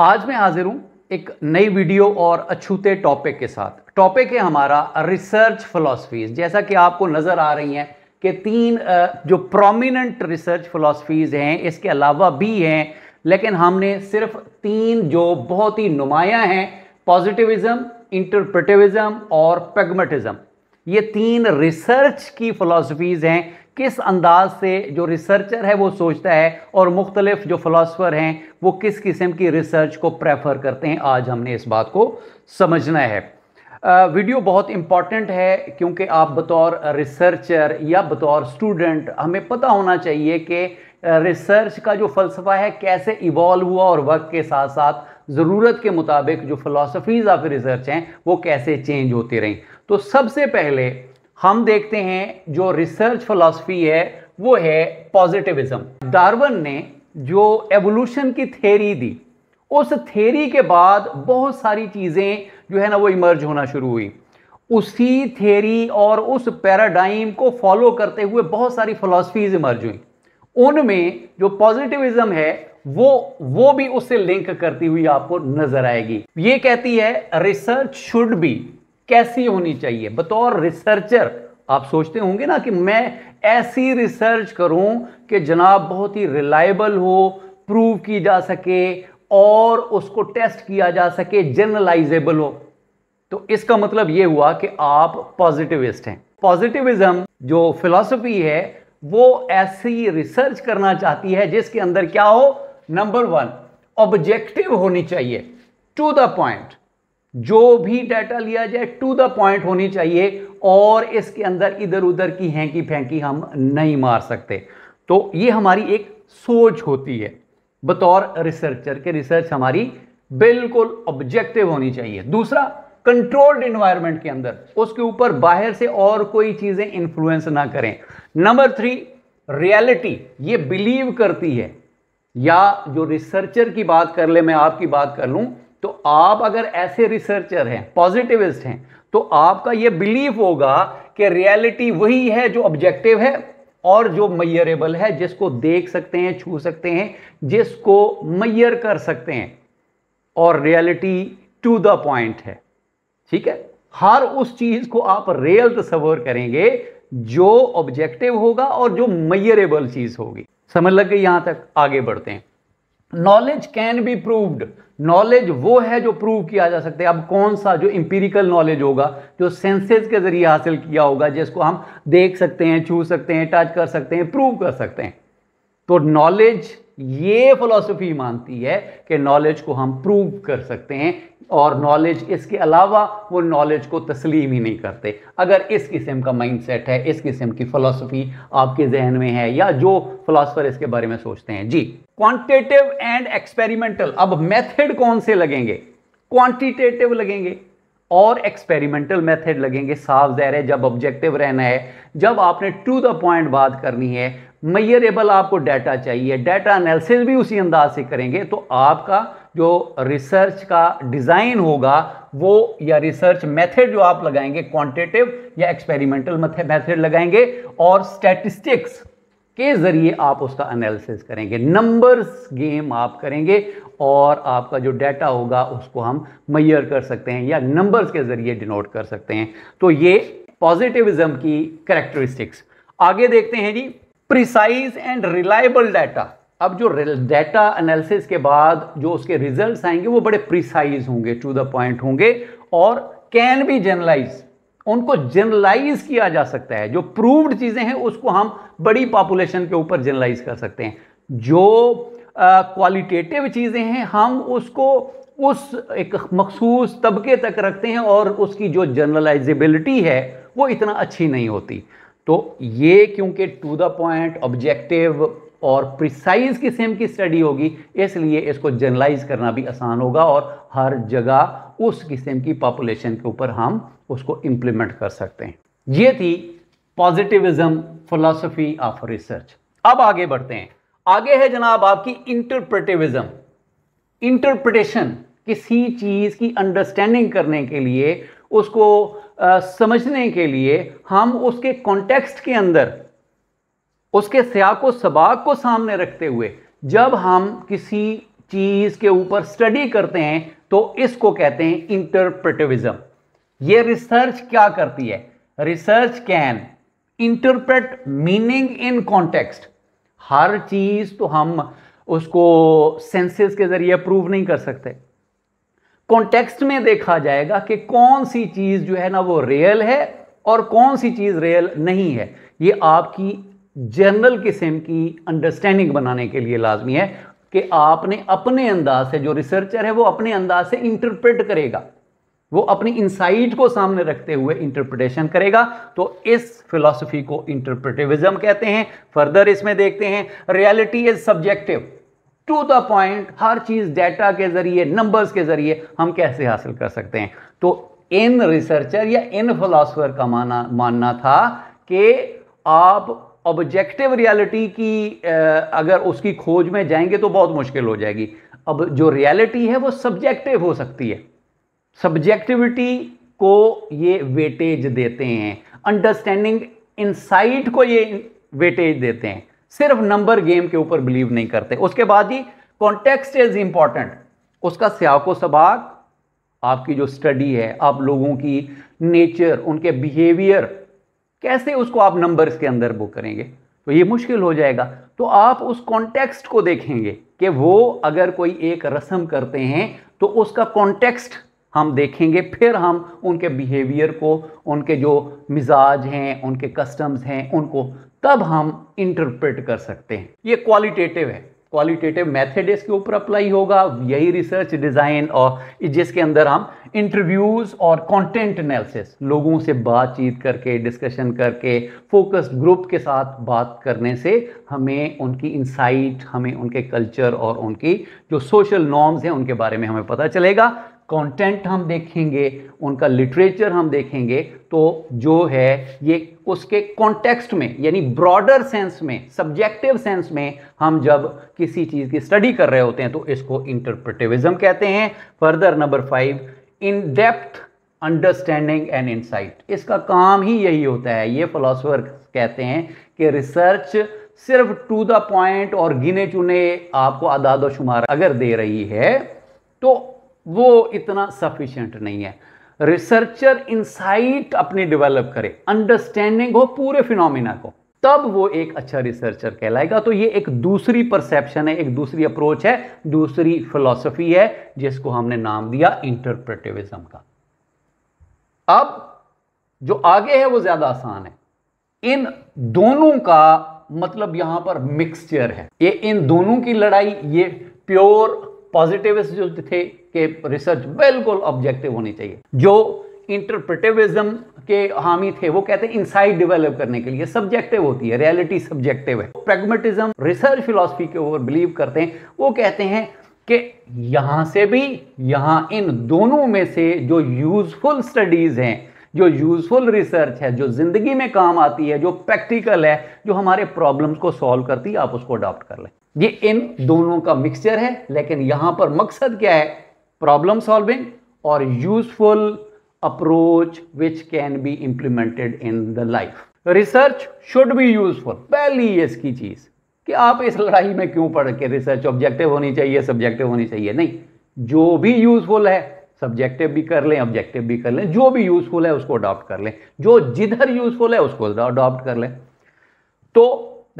आज मैं हाजिर हूँ एक नई वीडियो और अछूते टॉपिक के साथ टॉपिक है हमारा रिसर्च फिलोसफीज जैसा कि आपको नज़र आ रही हैं कि तीन जो प्रोमिनेंट रिसर्च फिलोसफीज़ हैं इसके अलावा भी हैं लेकिन हमने सिर्फ तीन जो बहुत ही नुमायाँ हैं पॉजिटिविज्म इंटरप्रटिविज़म और पेगमेटिज्म ये तीन रिसर्च की फिलोसफीज हैं किस अंदाज से जो रिसर्चर है वो सोचता है और मुख्तलिफ जो फ़िलासफ़र हैं वो किस किस्म की रिसर्च को प्रेफर करते हैं आज हमने इस बात को समझना है आ, वीडियो बहुत इम्पॉर्टेंट है क्योंकि आप बतौर रिसर्चर या बतौर स्टूडेंट हमें पता होना चाहिए कि रिसर्च का जो फ़लसफ़ा है कैसे इवॉल्व हुआ और वक्त के साथ साथ ज़रूरत के मुताबिक जो फ़िलासफ़ीज़ ऑफ रिसर्च हैं वो कैसे चेंज होती रहीं तो सबसे पहले हम देखते हैं जो रिसर्च फिलोसफी है वो है पॉजिटिविज्म डार्विन ने जो एवोल्यूशन की थेरी दी उस थेरी के बाद बहुत सारी चीज़ें जो है ना वो इमर्ज होना शुरू हुई उसी थेरी और उस पैराडाइम को फॉलो करते हुए बहुत सारी फिलोसफीज इमर्ज हुई उनमें जो पॉजिटिविज्म है वो वो भी उससे लिंक करती हुई आपको नजर आएगी ये कहती है रिसर्च शुड बी कैसी होनी चाहिए बतौर रिसर्चर आप सोचते होंगे ना कि मैं ऐसी रिसर्च करूं कि जनाब बहुत ही रिलायबल हो प्रूव की जा सके और उसको टेस्ट किया जा सके जनरलाइजेबल हो तो इसका मतलब यह हुआ कि आप पॉजिटिविस्ट हैं पॉजिटिविज्म जो फिलॉसफी है वो ऐसी रिसर्च करना चाहती है जिसके अंदर क्या हो नंबर वन ऑब्जेक्टिव होनी चाहिए टू द पॉइंट जो भी डाटा लिया जाए टू द पॉइंट होनी चाहिए और इसके अंदर इधर उधर की हैंकी फेंकी हम नहीं मार सकते तो ये हमारी एक सोच होती है बतौर रिसर्चर के रिसर्च हमारी बिल्कुल ऑब्जेक्टिव होनी चाहिए दूसरा कंट्रोल्ड इन्वायरमेंट के अंदर उसके ऊपर बाहर से और कोई चीज़ें इन्फ्लुएंस ना करें नंबर थ्री रियलिटी ये बिलीव करती है या जो रिसर्चर की बात कर ले मैं आपकी बात कर लूँ तो आप अगर ऐसे रिसर्चर हैं पॉजिटिविस्ट हैं तो आपका ये बिलीव होगा कि रियलिटी वही है जो ऑब्जेक्टिव है और जो मैयरेबल है जिसको देख सकते हैं छू सकते हैं जिसको मैयर कर सकते हैं और रियलिटी टू द पॉइंट है ठीक है हर उस चीज को आप रियल तस्वर करेंगे जो ऑब्जेक्टिव होगा और जो मैयरेबल चीज होगी समझ लग गई यहां तक आगे बढ़ते हैं knowledge can be proved knowledge वो है जो प्रूव किया जा सकता है अब कौन सा जो इंपीरिकल नॉलेज होगा जो सेंसेस के जरिए हासिल किया होगा जिसको हम देख सकते हैं छू सकते हैं टच कर सकते हैं प्रूव कर सकते हैं तो नॉलेज ये फिलोसफी मानती है कि नॉलेज को हम प्रूव कर सकते हैं और नॉलेज इसके अलावा वो नॉलेज को तस्लीम ही नहीं करते अगर इस किस्म का माइंडसेट है इस किस्म की फ़िलासफ़ी आपके जहन में है या जो फ़िलासफ़र इसके बारे में सोचते हैं जी क्वांटिटेटिव एंड एक्सपेरिमेंटल अब मेथड कौन से लगेंगे क्वांटिटेटिव लगेंगे और एक्सपेरिमेंटल मेथड लगेंगे साफ जहर है जब ऑब्जेक्टिव रहना है जब आपने टू द पॉइंट बात करनी है मैयरेबल आपको डाटा चाहिए डाटा एनालिसिस भी उसी अंदाज से करेंगे तो आपका जो रिसर्च का डिज़ाइन होगा वो या रिसर्च मेथड जो आप लगाएंगे क्वांटिटेटिव या एक्सपेरिमेंटल मेथड लगाएंगे और स्टैटिस्टिक्स के ज़रिए आप उसका एनालिसिस करेंगे नंबर्स गेम आप करेंगे और आपका जो डाटा होगा उसको हम मैयर कर सकते हैं या नंबर्स के ज़रिए डिनोट कर सकते हैं तो ये पॉजिटिविज्म की करेक्टरिस्टिक्स आगे देखते हैं जी प्रिसाइज एंड रिलायबल डाटा अब जो डाटा एनालिसिस के बाद जो उसके रिजल्ट्स आएंगे वो बड़े प्रिसाइज होंगे टू द पॉइंट होंगे और कैन बी जनरलाइज उनको जनरलाइज किया जा सकता है जो प्रूव्ड चीज़ें हैं उसको हम बड़ी पॉपुलेशन के ऊपर जनरलाइज कर सकते हैं जो क्वालिटेटिव चीज़ें हैं हम उसको उस एक मखसूस तबके तक रखते हैं और उसकी जो जनरलाइजेबिलिटी है वो इतना अच्छी नहीं होती तो ये क्योंकि टू द पॉइंट ऑब्जेक्टिव और प्रिसाइज किस्म की स्टडी होगी इसलिए इसको जनरलाइज करना भी आसान होगा और हर जगह उस किस्म की पॉपुलेशन के ऊपर हम उसको इम्प्लीमेंट कर सकते हैं ये थी पॉजिटिविज्म फिलोसफी ऑफ रिसर्च अब आगे बढ़ते हैं आगे है जनाब आपकी इंटरप्रेटिविज्म इंटरप्रिटेशन किसी चीज़ की अंडरस्टैंडिंग करने के लिए उसको आ, समझने के लिए हम उसके कॉन्टेक्स्ट के अंदर उसके सियाक सबाक को सामने रखते हुए जब हम किसी चीज़ के ऊपर स्टडी करते हैं तो इसको कहते हैं इंटरप्रेटिविज्म ये रिसर्च क्या करती है research can interpret meaning in context हर चीज़ तो हम उसको सेंसेस के ज़रिए प्रूव नहीं कर सकते कॉन्टेक्स्ट में देखा जाएगा कि कौन सी चीज़ जो है ना वो रियल है और कौन सी चीज़ रियल नहीं है ये आपकी जनरल किस्म की अंडरस्टैंडिंग बनाने के लिए लाजमी है कि आपने अपने अंदाज से जो रिसर्चर है वो अपने अंदाज से इंटरप्रेट करेगा वो अपनी इंसाइट को सामने रखते हुए इंटरप्रिटेशन करेगा तो इस फिलॉसफी को इंटरप्रिटिविज्म कहते हैं फर्दर इसमें देखते हैं reality is subjective to the point हर चीज़ डेटा के ज़रिए नंबर्स के ज़रिए हम कैसे हासिल कर सकते हैं तो इन रिसर्चर या इन फिलासफर का माना मानना था कि आप ऑब्जेक्टिव रियलिटी की अगर उसकी खोज में जाएंगे तो बहुत मुश्किल हो जाएगी अब जो रियलिटी है वो सब्जेक्टिव हो सकती है सब्जेक्टिविटी को ये वेटेज देते हैं अंडरस्टैंडिंग इनसाइट को ये वेटेज देते हैं सिर्फ नंबर गेम के ऊपर बिलीव नहीं करते उसके बाद ही कॉन्टेक्स्ट इज इंपॉर्टेंट उसका स्याको सबाक आपकी जो स्टडी है आप लोगों की नेचर उनके बिहेवियर कैसे उसको आप नंबर्स के अंदर बुक करेंगे तो ये मुश्किल हो जाएगा तो आप उस कॉन्टेक्स्ट को देखेंगे कि वो अगर कोई एक रस्म करते हैं तो उसका कॉन्टेक्स्ट हम देखेंगे फिर हम उनके बिहेवियर को उनके जो मिजाज हैं उनके कस्टम्स हैं उनको तब हम इंटरप्रेट कर सकते हैं ये क्वालिटेटिव है क्वालिटेटिव मैथड इसके ऊपर अप्लाई होगा यही रिसर्च डिज़ाइन और जिसके अंदर हम इंटरव्यूज़ और कंटेंट एनालिसिस लोगों से बातचीत करके डिस्कशन करके फोकस ग्रुप के साथ बात करने से हमें उनकी इंसाइट हमें उनके कल्चर और उनकी जो सोशल नॉर्म्स हैं उनके बारे में हमें पता चलेगा कंटेंट हम देखेंगे उनका लिटरेचर हम देखेंगे तो जो है ये उसके कॉन्टेक्स्ट में यानी ब्रॉडर सेंस में सब्जेक्टिव सेंस में हम जब किसी चीज़ की स्टडी कर रहे होते हैं तो इसको इंटरप्रिटिविज्म कहते हैं further number five in depth understanding and insight इसका काम ही यही होता है ये फिलोसोफर कहते हैं कि रिसर्च सिर्फ टू द पॉइंट और गिने चुने आपको आदाद शुमार अगर दे रही है तो वो इतना सफिशियंट नहीं है रिसर्चर इंसाइट अपनी डेवलप करे अंडरस्टैंडिंग हो पूरे फिनोमिना को तब वो एक अच्छा रिसर्चर कहलाएगा तो ये एक दूसरी परसेप्शन है एक दूसरी अप्रोच है दूसरी फिलॉसफी है जिसको हमने नाम दिया इंटरप्रेटिविज्म का अब जो आगे है वो ज्यादा आसान है इन दोनों का मतलब यहां पर मिक्सचर है ये इन दोनों की लड़ाई ये प्योर पॉजिटिविस्ट जो थे कि रिसर्च बिल्कुल ऑब्जेक्टिव होनी चाहिए जो इंटरप्रिटिविज्म के हामी थे वो कहते हैं इंसाइट डेवलप करने के लिए सब्जेक्टिव होती है रियलिटी सब्जेक्टिव है प्रेगमेटिज्म रिसर्च फिलोसफी के ऊपर बिलीव करते हैं वो कहते हैं कि यहाँ से भी यहाँ इन दोनों में से जो यूजफुल स्टडीज हैं जो यूजफुल रिसर्च है जो ज़िंदगी में काम आती है जो प्रैक्टिकल है जो हमारे प्रॉब्लम्स को सॉल्व करती है आप उसको अडॉप्ट कर लें ये इन दोनों का मिक्सचर है लेकिन यहां पर मकसद क्या है प्रॉब्लम सॉल्विंग और useful approach which can be implemented in the life research should be useful पहली इसकी चीज़ कि आप इस लड़ाई में क्यों पढ़ के रिसर्च ऑब्जेक्टिव होनी चाहिए सब्जेक्टिव होनी चाहिए नहीं जो भी यूजफुल है सब्जेक्टिव भी कर लें ऑब्जेक्टिव भी कर लें जो भी यूजफुल है उसको अडॉप्ट कर लें जो जिधर यूजफुल है उसको अडॉप्ट कर लें तो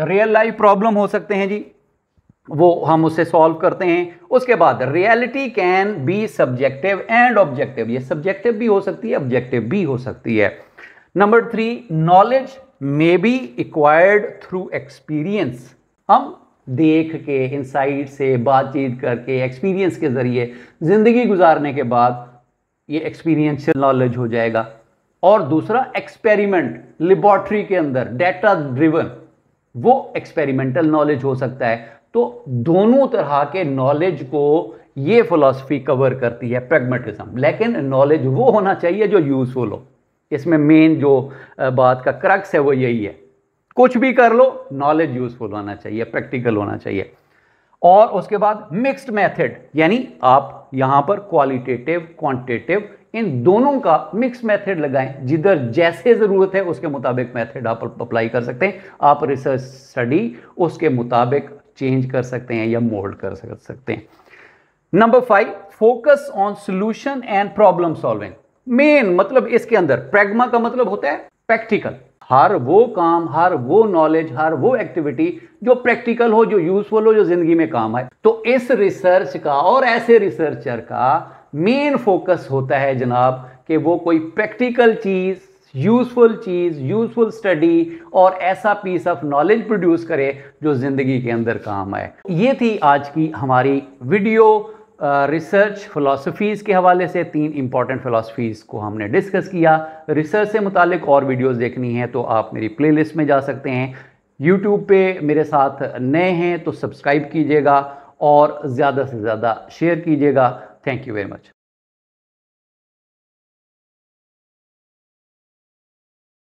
रियल लाइफ प्रॉब्लम हो सकते हैं जी वो हम उसे सॉल्व करते हैं उसके बाद reality can be subjective and objective ये सब्जेक्टिव भी हो सकती है ऑब्जेक्टिव भी हो सकती है number three knowledge may be acquired through experience हम देख के इंसाइट से बातचीत करके एक्सपीरियंस के ज़रिए ज़िंदगी गुजारने के बाद ये एक्सपीरियंशियल नॉलेज हो जाएगा और दूसरा एक्सपेरिमेंट लेबॉर्ट्री के अंदर डेटा ड्रिवन वो एक्सपेरिमेंटल नॉलेज हो सकता है तो दोनों तरह के नॉलेज को ये फिलॉसफी कवर करती है प्रेगमेटिज्म लेकिन नॉलेज वो होना चाहिए जो यूज़फुल हो इसमें मेन जो बात का क्रक्स है वो यही है कुछ भी कर लो नॉलेज यूज़फुल होना चाहिए प्रैक्टिकल होना चाहिए और उसके बाद मिक्स्ड मेथड यानी आप यहाँ पर क्वालिटेटिव क्वांटिटेटिव इन दोनों का मिक्स मेथड लगाएं जिधर जैसे ज़रूरत है उसके मुताबिक मेथड आप अप्लाई कर सकते हैं आप रिसर्च स्टडी उसके मुताबिक चेंज कर सकते हैं या मोल्ड कर सकते हैं number five focus on solution and problem solving मेन मतलब इसके अंदर प्रेग्मा का मतलब होता है प्रैक्टिकल हर वो काम हर वो नॉलेज हर वो एक्टिविटी जो प्रैक्टिकल हो जो यूजफुल हो जो जिंदगी में काम आए तो इस रिसर्च का और ऐसे रिसर्चर का मेन फोकस होता है जनाब कि वो कोई प्रैक्टिकल चीज यूजफुल चीज़ यूजफुल स्टडी और ऐसा पीस ऑफ नॉलेज प्रोड्यूस करे जो ज़िंदगी के अंदर काम आए ये थी आज की हमारी वीडियो रिसर्च फ़िलासफ़ीज़ के हवाले से तीन इंपॉर्टेंट फ़िलासफ़ीज़ को हमने डिस्कस किया रिसर्च से मुतालिक और वीडियोस देखनी है तो आप मेरी प्लेलिस्ट में जा सकते हैं यूट्यूब पे मेरे साथ नए हैं तो सब्सक्राइब कीजिएगा और ज़्यादा से ज़्यादा शेयर कीजिएगा थैंक यू वेरी मच